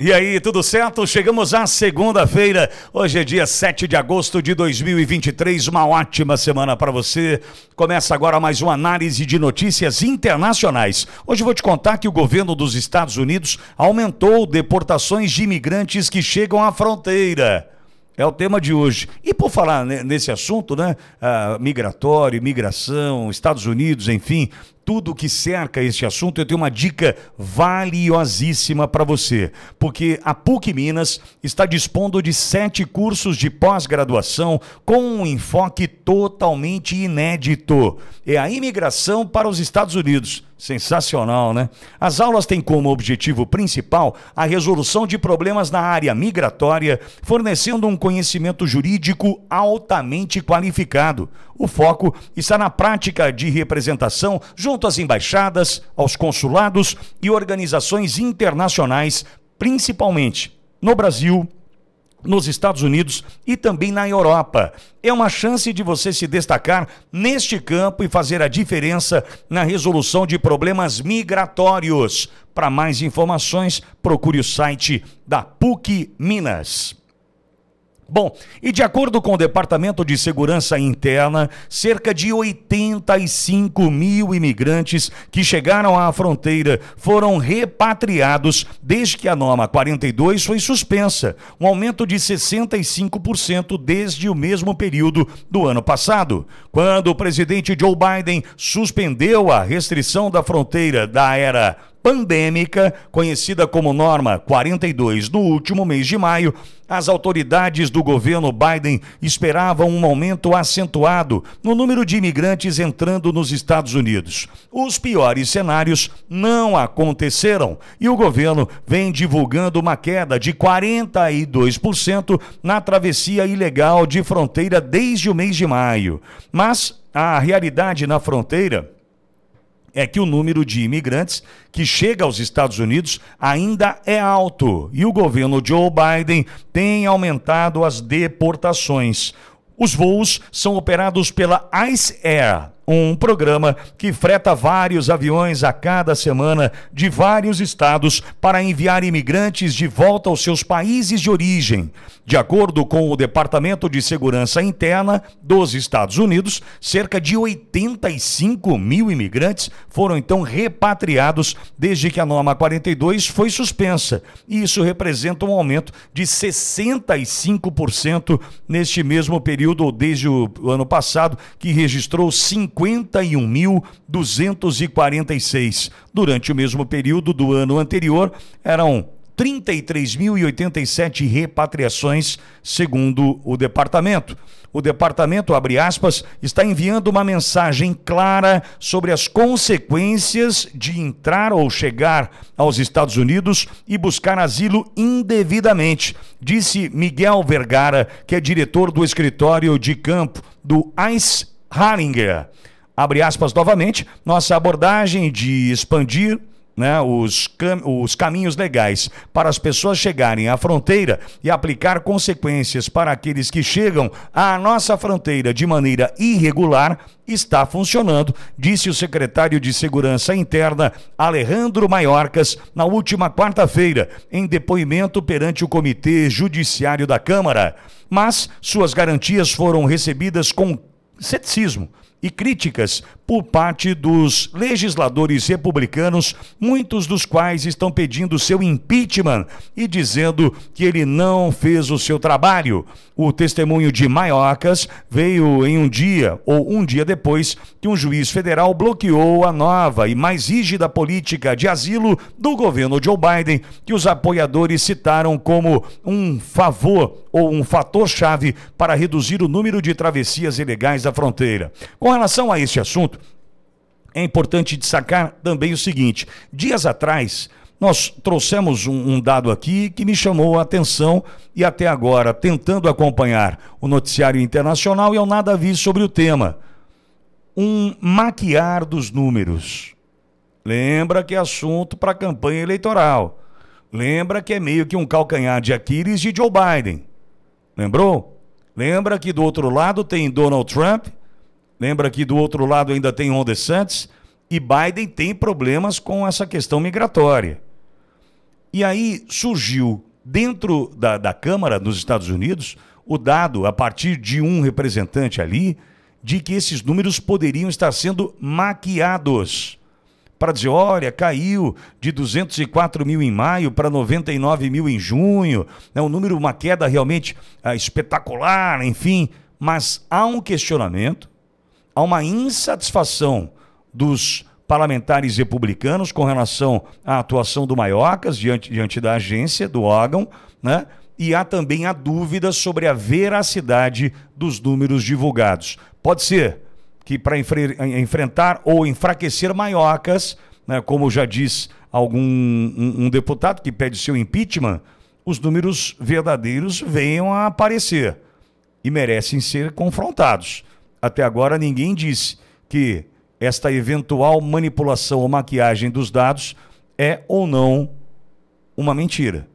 E aí, tudo certo? Chegamos à segunda-feira. Hoje é dia 7 de agosto de 2023. Uma ótima semana para você. Começa agora mais uma análise de notícias internacionais. Hoje vou te contar que o governo dos Estados Unidos aumentou deportações de imigrantes que chegam à fronteira. É o tema de hoje. E por falar nesse assunto, né? Ah, migratório, imigração, Estados Unidos, enfim, tudo que cerca este assunto, eu tenho uma dica valiosíssima para você, porque a PUC Minas está dispondo de sete cursos de pós-graduação com um enfoque totalmente inédito. É a imigração para os Estados Unidos. Sensacional, né? As aulas têm como objetivo principal a resolução de problemas na área migratória, fornecendo um conhecimento jurídico altamente qualificado. O foco está na prática de representação junto junto às embaixadas, aos consulados e organizações internacionais, principalmente no Brasil, nos Estados Unidos e também na Europa. É uma chance de você se destacar neste campo e fazer a diferença na resolução de problemas migratórios. Para mais informações, procure o site da PUC Minas. Bom, e de acordo com o Departamento de Segurança Interna, cerca de 85 mil imigrantes que chegaram à fronteira foram repatriados desde que a norma 42 foi suspensa, um aumento de 65% desde o mesmo período do ano passado, quando o presidente Joe Biden suspendeu a restrição da fronteira da era pandêmica, conhecida como norma 42 do último mês de maio, as autoridades do governo Biden esperavam um aumento acentuado no número de imigrantes entrando nos Estados Unidos. Os piores cenários não aconteceram e o governo vem divulgando uma queda de 42% na travessia ilegal de fronteira desde o mês de maio. Mas a realidade na fronteira é que o número de imigrantes que chega aos Estados Unidos ainda é alto e o governo Joe Biden tem aumentado as deportações. Os voos são operados pela ICE Air, um programa que freta vários aviões a cada semana de vários estados para enviar imigrantes de volta aos seus países de origem. De acordo com o Departamento de Segurança Interna dos Estados Unidos, cerca de 85 mil imigrantes foram então repatriados desde que a norma 42 foi suspensa. E isso representa um aumento de 65% neste mesmo período, ou desde o ano passado, que registrou 50 51.246. Durante o mesmo período do ano anterior, eram 33.087 repatriações, segundo o departamento. O departamento, abre aspas, está enviando uma mensagem clara sobre as consequências de entrar ou chegar aos Estados Unidos e buscar asilo indevidamente, disse Miguel Vergara, que é diretor do escritório de campo do ICE Harlinger. Abre aspas novamente, nossa abordagem de expandir né, os, cam os, caminhos legais para as pessoas chegarem à fronteira e aplicar consequências para aqueles que chegam à nossa fronteira de maneira irregular está funcionando, disse o secretário de Segurança Interna Alejandro Maiorcas na última quarta-feira, em depoimento perante o Comitê Judiciário da Câmara. Mas suas garantias foram recebidas com ceticismo e críticas por parte dos legisladores republicanos, muitos dos quais estão pedindo seu impeachment e dizendo que ele não fez o seu trabalho. O testemunho de Maiocas veio em um dia ou um dia depois que um juiz federal bloqueou a nova e mais rígida política de asilo do governo Joe Biden, que os apoiadores citaram como um favor ou um fator-chave para reduzir o número de travessias ilegais da fronteira. Com relação a esse assunto, é importante destacar também o seguinte: dias atrás, nós trouxemos um, um, dado aqui que me chamou a atenção e até agora, tentando acompanhar o noticiário internacional, eu nada vi sobre o tema. Um maquiar dos números. Lembra que é assunto para campanha eleitoral. Lembra que é meio que um calcanhar de Aquiles de Joe Biden. Lembrou? Lembra que do outro lado tem Donald Trump Lembra que do outro lado ainda tem Ron DeSantis e Biden tem problemas com essa questão migratória. E aí surgiu dentro da, da Câmara dos Estados Unidos o dado, a partir de um representante ali, de que esses números poderiam estar sendo maquiados. Para dizer, olha, caiu de 204 mil em maio para 99 mil em junho. É um número, uma queda realmente ah, espetacular, enfim. Mas há um questionamento há uma insatisfação dos parlamentares republicanos com relação à atuação do Maiocas diante, diante da agência, do órgão, né? e há também a dúvida sobre a veracidade dos números divulgados. Pode ser que para enfrentar ou enfraquecer Maiocas, né, como já diz algum um, um deputado que pede seu impeachment, os números verdadeiros venham a aparecer e merecem ser confrontados até agora ninguém disse que esta eventual manipulação ou maquiagem dos dados é ou não uma mentira.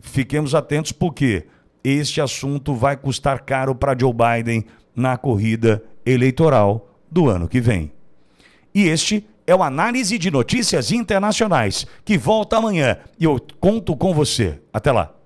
Fiquemos atentos porque este assunto vai custar caro para Joe Biden na corrida eleitoral do ano que vem. E este é o Análise de Notícias Internacionais, que volta amanhã e eu conto com você. Até lá.